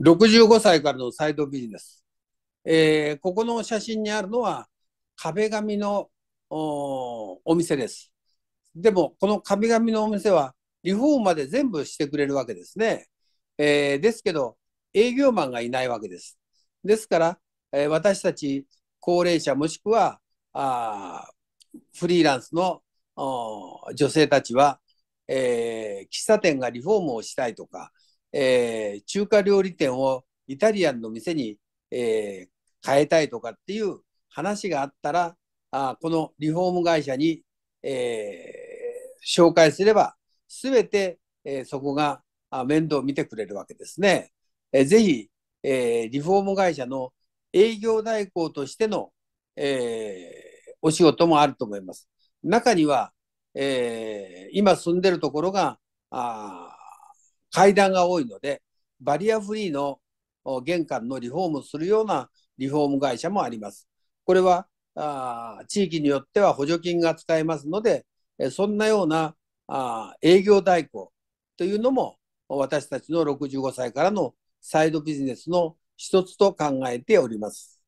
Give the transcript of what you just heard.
65歳からのサイドビジネス。えー、ここの写真にあるのは壁紙のお店です。でも、この壁紙のお店はリフォームまで全部してくれるわけですね。えー、ですけど、営業マンがいないわけです。ですから、えー、私たち高齢者もしくはあフリーランスの女性たちは、えー、喫茶店がリフォームをしたいとか、えー、中華料理店をイタリアンの店に、えー、変えたいとかっていう話があったら、あこのリフォーム会社に、えー、紹介すれば、すべて、えー、そこが面倒を見てくれるわけですね。えー、ぜひ、えー、リフォーム会社の営業代行としての、えー、お仕事もあると思います。中には、えー、今住んでるところが、あ階段が多いので、バリアフリーの玄関のリフォームするようなリフォーム会社もあります。これはあ地域によっては補助金が使えますので、そんなようなあ営業代行というのも私たちの65歳からのサイドビジネスの一つと考えております。